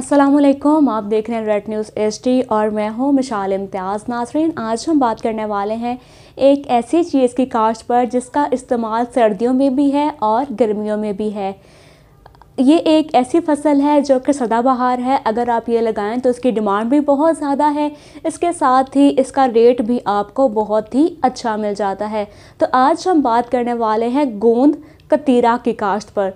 असलम आप देख रहे हैं रेड न्यूज़ एस और मैं हूँ मिशाल इम्तियाज़ नासरीन आज हम बात करने वाले हैं एक ऐसी चीज़ की काश्त पर जिसका इस्तेमाल सर्दियों में भी है और गर्मियों में भी है ये एक ऐसी फसल है जो कि सदाबहार है अगर आप ये लगाएं तो इसकी डिमांड भी बहुत ज़्यादा है इसके साथ ही इसका रेट भी आपको बहुत ही अच्छा मिल जाता है तो आज हम बात करने वाले हैं गोंद कतीरा की काश्त पर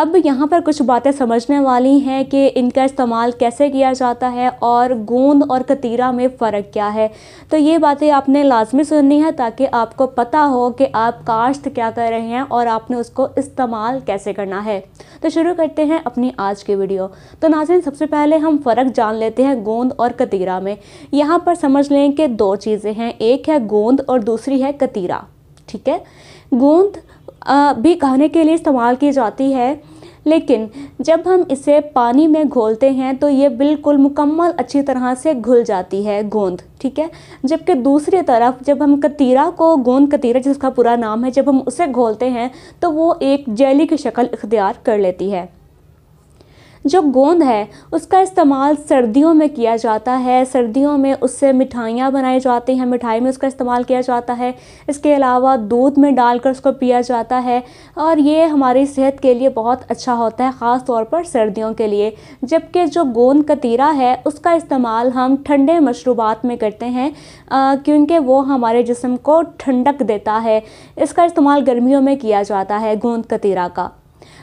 अब यहाँ पर कुछ बातें समझने वाली हैं कि इनका इस्तेमाल कैसे किया जाता है और गोंद और कतीरा में फ़र्क क्या है तो ये बातें आपने लाजमी सुननी है ताकि आपको पता हो कि आप काश्त क्या कर रहे हैं और आपने उसको इस्तेमाल कैसे करना है तो शुरू करते हैं अपनी आज की वीडियो तो नाजिन सबसे पहले हम फ़र्क जान लेते हैं गोंद और कतीरा में यहाँ पर समझ लें कि दो चीज़ें हैं एक है गोंद और दूसरी है कतीरा ठीक है गोंद भी कहने के लिए इस्तेमाल की जाती है लेकिन जब हम इसे पानी में घोलते हैं तो ये बिल्कुल मुकम्मल अच्छी तरह से घुल जाती है गोंद ठीक है जबकि दूसरी तरफ जब हम कतीरा को गोंद कतीरा जिसका पूरा नाम है जब हम उसे घोलते हैं तो वो एक जेली की शक्ल इख्तियार कर लेती है जो गोंद है उसका इस्तेमाल सर्दियों में किया जाता है सर्दियों में उससे मिठाइयाँ बनाई जाती हैं मिठाई में उसका इस्तेमाल किया जाता है इसके अलावा दूध में डालकर उसको पिया जाता है और ये हमारी सेहत के लिए बहुत अच्छा होता है ख़ास तौर पर सर्दियों के लिए जबकि जो गोंद कतीरा है उसका इस्तेमाल हम ठंडे मशरूबात में करते हैं क्योंकि वो हमारे जिसम को ठंडक देता है इसका इस्तेमाल गर्मियों में किया जाता है गोंद कतीरा का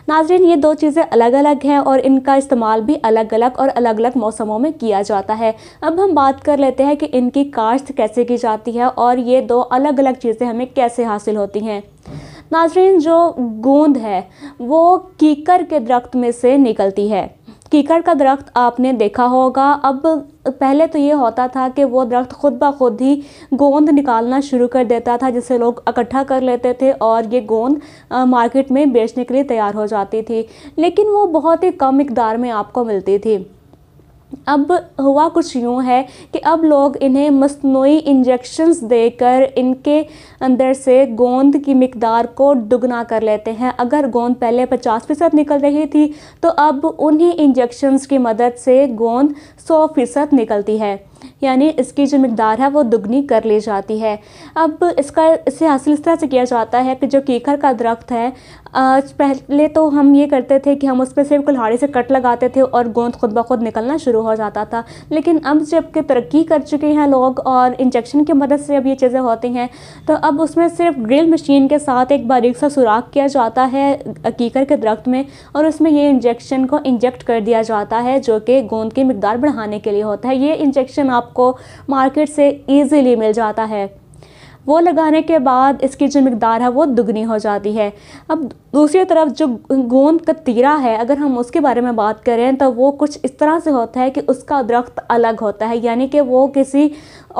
नाजरीन ये दो चीज़ें अलग अलग हैं और इनका इस्तेमाल भी अलग अलग और अलग अलग मौसमों में किया जाता है अब हम बात कर लेते हैं कि इनकी काश्त कैसे की जाती है और ये दो अलग अलग चीज़ें हमें कैसे हासिल होती हैं नाजरीन जो गूंद है वो कीकर के दरख्त में से निकलती है कीकर का दरख्त आपने देखा होगा अब पहले तो ये होता था कि वो दरख्त खुद ब खुद ही गोंद निकालना शुरू कर देता था जिसे लोग इकट्ठा कर लेते थे और ये गोंद मार्केट में बेचने के लिए तैयार हो जाती थी लेकिन वो बहुत ही कम मकदार में आपको मिलती थी अब हुआ कुछ यूँ है कि अब लोग इन्हें मसनू इंजेक्शन्स देकर इनके अंदर से गोंद की मकदार को दुगना कर लेते हैं अगर गोंद पहले 50 फ़ीसद निकल रही थी तो अब उन्हीं इंजेक्शन्स की मदद से गोंद 100 फ़ीसद निकलती है यानी इसकी जो मकदार है वो दुगनी कर ली जाती है अब इसका इसे हासिल इस तरह से किया जाता है कि जो कीकर का दरख्त है आज पहले तो हम ये करते थे कि हम उस पर सिर्फ कुल्हाड़ी से कट लगाते थे और गोंद खुद ब खुद निकलना शुरू हो जाता था लेकिन अब जबकि तरक्की कर चुके हैं लोग और इंजेक्शन की मदद से अब ये चीज़ें होती हैं तो अब उसमें सिर्फ ड्रिल मशीन के साथ एक बारीक सा सुराख किया जाता है कीकर के दरख्त में और उसमें ये इंजेक्शन को इंजेक्ट कर दिया जाता है जो कि गोंद की मकदार बढ़ाने के लिए होता है ये इंजेक्शन सॉल्यूशन आपको मार्केट से ईजीली मिल जाता है वो लगाने के बाद इसकी जो मकदार है वो दुगनी हो जाती है अब दूसरी तरफ जो गोंद का तीरा है अगर हम उसके बारे में बात करें तो वो कुछ इस तरह से होता है कि उसका दरख्त अलग होता है यानी कि वो किसी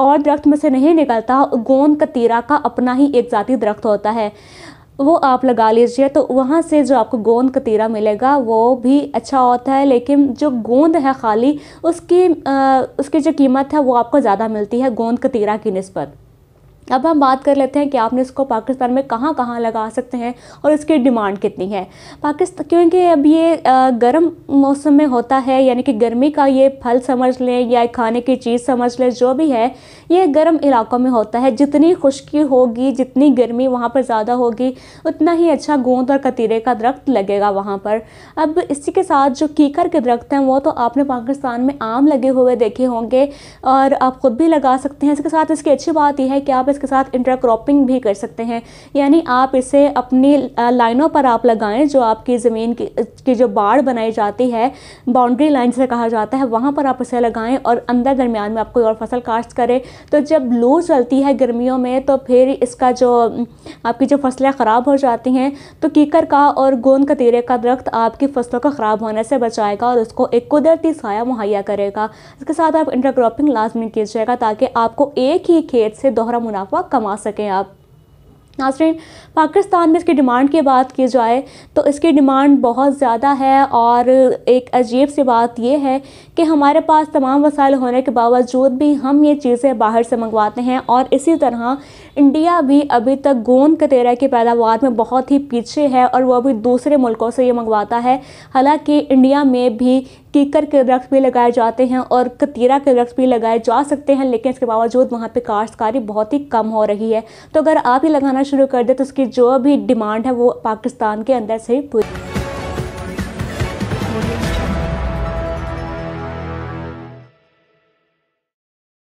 और दरख्त में से नहीं निकलता गोंद का तीरा का अपना ही एक ज़ाती दरख्त होता है वो आप लगा लीजिए तो वहाँ से जो आपको गोंद कतीरा मिलेगा वो भी अच्छा होता है लेकिन जो गोंद है खाली उसकी आ, उसकी जो कीमत है वो आपको ज़्यादा मिलती है गोंद कतीरा की नस्बत अब हम बात कर लेते हैं कि आपने इसको पाकिस्तान में कहाँ कहाँ लगा सकते हैं और इसकी डिमांड कितनी है पाकिस्तान क्योंकि अब ये गर्म मौसम में होता है यानी कि गर्मी का ये फल समझ लें या खाने की चीज़ समझ लें जो भी है ये गर्म इलाकों में होता है जितनी खुश्की होगी जितनी गर्मी वहाँ पर ज़्यादा होगी उतना ही अच्छा गोंद और कतीरे का दरख्त लगेगा वहाँ पर अब इसी के साथ जो कीकर के दरख्त हैं वो तो आपने पाकिस्तान में आम लगे हुए देखे होंगे और आप ख़ुद भी लगा सकते हैं इसके साथ इसकी अच्छी बात यह है कि आप इसके साथ इंटरक्रॉपिंग भी कर सकते हैं यानी आप इसे अपनी लाइनों पर आप लगाएं जो आपकी ज़मीन की, की जो बाढ़ बनाई जाती है बाउंड्री लाइन से कहा जाता है वहाँ पर आप इसे लगाएं और अंदर दरमियान में आप कोई और फसल काश्त करें तो जब लू चलती है गर्मियों में तो फिर इसका जो आपकी जो फसलें ख़राब हो जाती हैं तो कीकर का और गोंद कतीरे का दरख्त आपकी फसलों को ख़राब होने से बचाएगा और उसको एक कुदरती साया मुहैया करेगा इसके साथ आप इंटरक्रॉपिंग लाजमी कीजिएगा ताकि आपको एक ही खेत से दोहरा मुनाफा मुनाफा कमा सकें आप नाजरीन पाकिस्तान में इसकी डिमांड की बात की जाए तो इसकी डिमांड बहुत ज़्यादा है और एक अजीब सी बात यह है कि हमारे पास तमाम वसाइल होने के बावजूद भी हम ये चीज़ें बाहर से मंगवाते हैं और इसी तरह इंडिया भी अभी तक गोंद कतेरा की पैदावार में बहुत ही पीछे है और वह भी दूसरे मुल्कों से ये मंगवाता है हालाँकि इंडिया में भी कीकर के वृक्ष भी लगाए जाते हैं और कतीरा के वृक्ष भी लगाए जा सकते हैं लेकिन इसके बावजूद वहाँ पर काश्तकारी बहुत ही कम हो रही है तो अगर आप ही लगाना शुरू कर दें तो उसकी जो भी डिमांड है वो पाकिस्तान के अंदर से ही पूरी